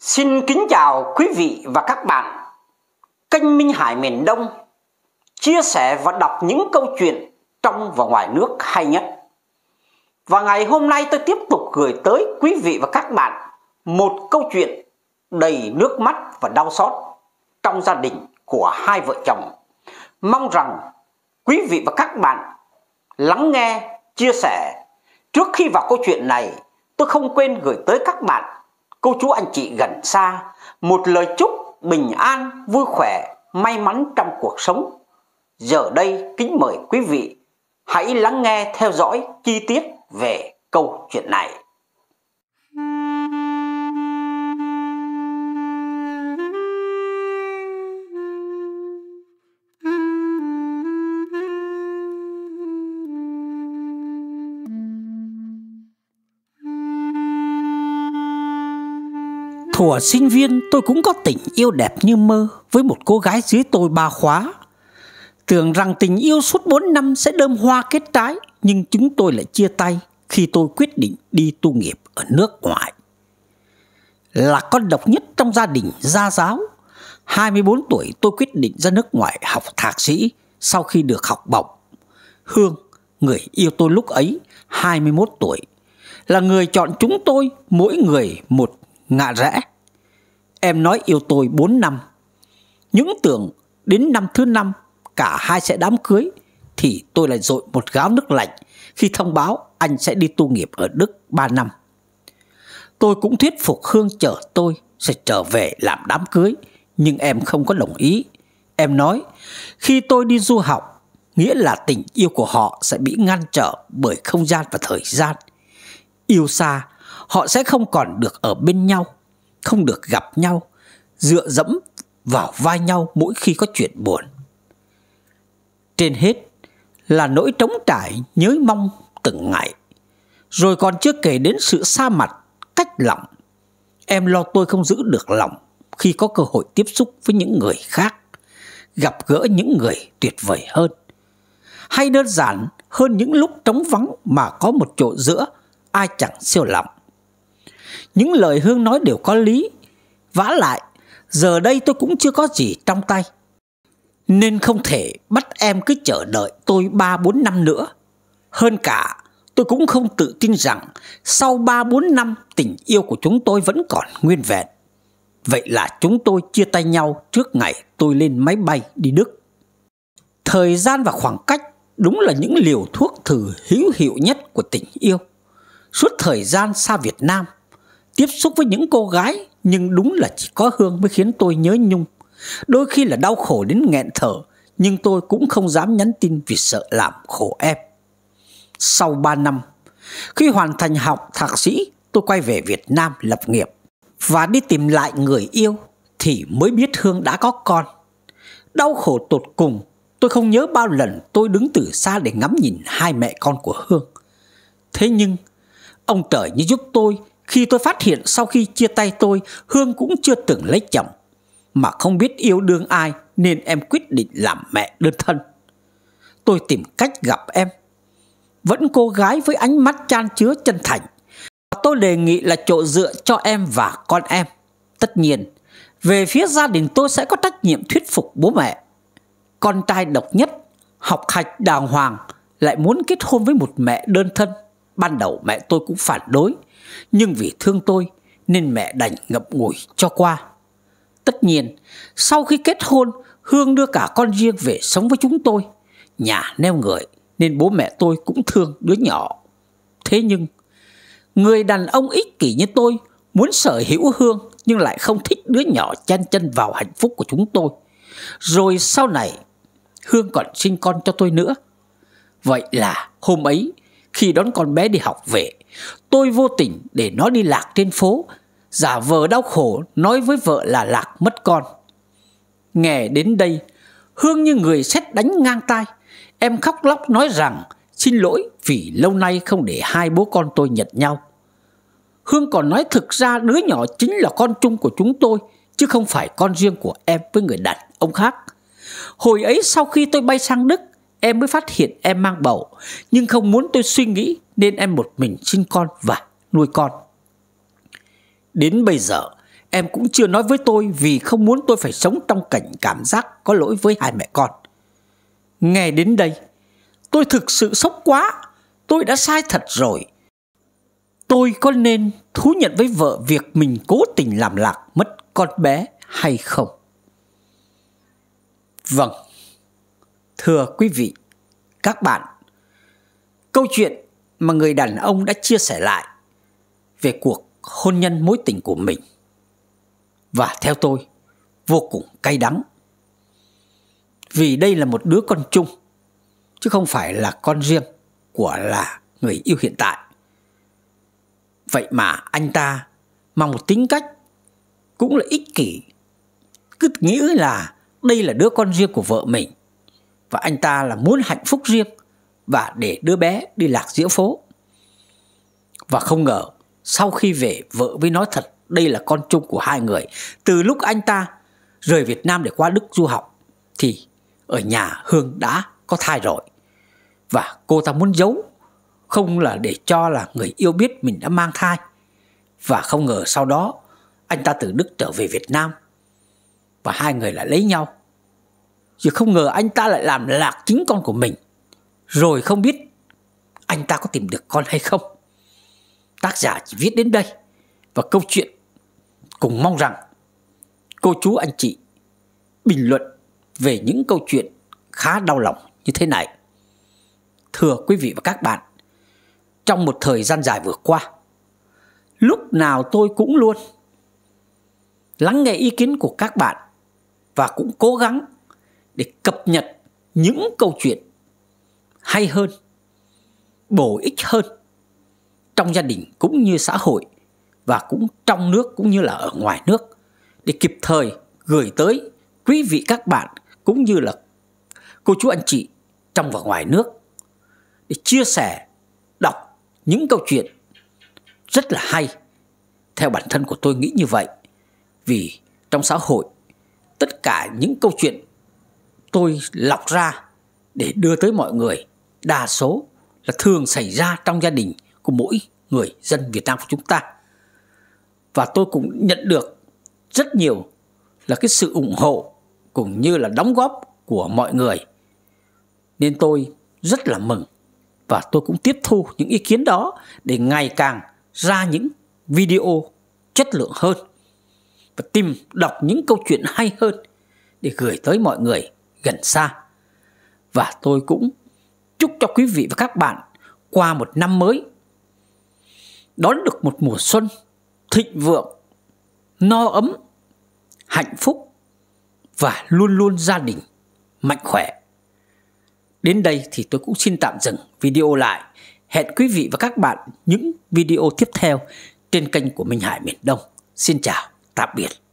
Xin kính chào quý vị và các bạn. Kênh Minh Hải miền Đông chia sẻ và đọc những câu chuyện trong và ngoài nước hay nhất. Và ngày hôm nay tôi tiếp tục gửi tới quý vị và các bạn một câu chuyện đầy nước mắt và đau xót trong gia đình của hai vợ chồng. Mong rằng quý vị và các bạn lắng nghe, chia sẻ. Trước khi vào câu chuyện này, tôi không quên gửi tới các bạn cô chú anh chị gần xa một lời chúc bình an, vui khỏe, may mắn trong cuộc sống. Giờ đây kính mời quý vị hãy lắng nghe theo dõi chi tiết về câu chuyện này. Thuở sinh viên tôi cũng có tình yêu đẹp như mơ Với một cô gái dưới tôi ba khóa Tưởng rằng tình yêu suốt 4 năm sẽ đơm hoa kết trái Nhưng chúng tôi lại chia tay Khi tôi quyết định đi tu nghiệp ở nước ngoài Là con độc nhất trong gia đình gia giáo 24 tuổi tôi quyết định ra nước ngoài học thạc sĩ Sau khi được học bổng Hương, người yêu tôi lúc ấy 21 tuổi Là người chọn chúng tôi mỗi người một ngạ rẽ. Em nói yêu tôi 4 năm. Những tưởng đến năm thứ năm cả hai sẽ đám cưới thì tôi lại dội một gáo nước lạnh khi thông báo anh sẽ đi tu nghiệp ở Đức 3 năm. Tôi cũng thuyết phục Hương chở tôi sẽ trở về làm đám cưới nhưng em không có đồng ý. Em nói khi tôi đi du học nghĩa là tình yêu của họ sẽ bị ngăn trở bởi không gian và thời gian. Yêu xa họ sẽ không còn được ở bên nhau không được gặp nhau dựa dẫm vào vai nhau mỗi khi có chuyện buồn trên hết là nỗi trống trải nhớ mong từng ngày rồi còn chưa kể đến sự xa mặt cách lòng em lo tôi không giữ được lòng khi có cơ hội tiếp xúc với những người khác gặp gỡ những người tuyệt vời hơn hay đơn giản hơn những lúc trống vắng mà có một chỗ giữa ai chẳng siêu lòng những lời hương nói đều có lý vả lại giờ đây tôi cũng chưa có gì trong tay nên không thể bắt em cứ chờ đợi tôi ba bốn năm nữa. Hơn cả, tôi cũng không tự tin rằng sau ba bốn năm tình yêu của chúng tôi vẫn còn nguyên vẹn. Vậy là chúng tôi chia tay nhau trước ngày tôi lên máy bay đi Đức. Thời gian và khoảng cách đúng là những liều thuốc thử hữu hiệu nhất của tình yêu. Suốt thời gian xa Việt Nam, tiếp xúc với những cô gái nhưng đúng là chỉ có Hương mới khiến tôi nhớ nhung. Đôi khi là đau khổ đến nghẹn thở nhưng tôi cũng không dám nhắn tin vì sợ làm khổ em. Sau 3 năm, khi hoàn thành học thạc sĩ, tôi quay về Việt Nam lập nghiệp và đi tìm lại người yêu thì mới biết Hương đã có con. Đau khổ tột cùng, tôi không nhớ bao lần tôi đứng từ xa để ngắm nhìn hai mẹ con của Hương. Thế nhưng, ông trời như giúp tôi khi tôi phát hiện sau khi chia tay tôi, Hương cũng chưa từng lấy chồng. Mà không biết yêu đương ai nên em quyết định làm mẹ đơn thân. Tôi tìm cách gặp em. Vẫn cô gái với ánh mắt chan chứa chân thành. và Tôi đề nghị là chỗ dựa cho em và con em. Tất nhiên, về phía gia đình tôi sẽ có trách nhiệm thuyết phục bố mẹ. Con trai độc nhất, học hạch đàng hoàng, lại muốn kết hôn với một mẹ đơn thân Ban đầu mẹ tôi cũng phản đối Nhưng vì thương tôi Nên mẹ đành ngậm ngùi cho qua Tất nhiên Sau khi kết hôn Hương đưa cả con riêng về sống với chúng tôi Nhà neo người Nên bố mẹ tôi cũng thương đứa nhỏ Thế nhưng Người đàn ông ích kỷ như tôi Muốn sở hữu Hương Nhưng lại không thích đứa nhỏ chen chân vào hạnh phúc của chúng tôi Rồi sau này Hương còn sinh con cho tôi nữa Vậy là hôm ấy khi đón con bé đi học về. Tôi vô tình để nó đi lạc trên phố, giả vờ đau khổ nói với vợ là lạc mất con. Nghe đến đây, Hương như người xét đánh ngang tai, Em khóc lóc nói rằng xin lỗi vì lâu nay không để hai bố con tôi nhận nhau. Hương còn nói thực ra đứa nhỏ chính là con chung của chúng tôi, chứ không phải con riêng của em với người đàn ông khác. Hồi ấy sau khi tôi bay sang Đức, em mới phát hiện em mang bầu, nhưng không muốn tôi suy nghĩ nên em một mình sinh con và nuôi con. Đến bây giờ, em cũng chưa nói với tôi vì không muốn tôi phải sống trong cảnh cảm giác có lỗi với hai mẹ con. Nghe đến đây, tôi thực sự sốc quá, tôi đã sai thật rồi. Tôi có nên thú nhận với vợ việc mình cố tình làm lạc mất con bé hay không? Vâng, Thưa quý vị, các bạn, câu chuyện mà người đàn ông đã chia sẻ lại về cuộc hôn nhân mối tình của mình và theo tôi vô cùng cay đắng. Vì đây là một đứa con chung chứ không phải là con riêng của là người yêu hiện tại. Vậy mà anh ta mang một tính cách cũng là ích kỷ cứ nghĩ là đây là đứa con riêng của vợ mình và anh ta là muốn hạnh phúc riêng và để đứa bé đi lạc giữa phố. Và không ngờ, sau khi về vợ mới nói thật đây là con chung của hai người. Từ lúc anh ta rời Việt Nam để qua Đức du học thì ở nhà Hương đã có thai rồi. Và cô ta muốn giấu không là để cho là người yêu biết mình đã mang thai. Và không ngờ sau đó anh ta từ Đức trở về Việt Nam và hai người lại lấy nhau. Chứ không ngờ anh ta lại làm lạc chính con của mình Rồi không biết Anh ta có tìm được con hay không Tác giả chỉ viết đến đây Và câu chuyện Cùng mong rằng Cô chú anh chị Bình luận về những câu chuyện Khá đau lòng như thế này Thưa quý vị và các bạn Trong một thời gian dài vừa qua Lúc nào tôi cũng luôn Lắng nghe ý kiến của các bạn Và cũng cố gắng để cập nhật những câu chuyện hay hơn, bổ ích hơn trong gia đình cũng như xã hội và cũng trong nước cũng như là ở ngoài nước để kịp thời gửi tới quý vị các bạn cũng như là cô chú anh chị trong và ngoài nước để chia sẻ đọc những câu chuyện rất là hay theo bản thân của tôi nghĩ như vậy vì trong xã hội tất cả những câu chuyện tôi lọc ra để đưa tới mọi người đa số là thường xảy ra trong gia đình của mỗi người dân Việt Nam của chúng ta. Và tôi cũng nhận được rất nhiều là cái sự ủng hộ cũng như là đóng góp của mọi người. Nên tôi rất là mừng và tôi cũng tiếp thu những ý kiến đó để ngày càng ra những video chất lượng hơn và tìm đọc những câu chuyện hay hơn để gửi tới mọi người gần xa. Và tôi cũng chúc cho quý vị và các bạn qua một năm mới đón được một mùa xuân thịnh vượng, no ấm, hạnh phúc và luôn luôn gia đình mạnh khỏe. Đến đây thì tôi cũng xin tạm dừng video lại. Hẹn quý vị và các bạn những video tiếp theo trên kênh của Minh Hải Miền Đông. Xin chào, tạm biệt.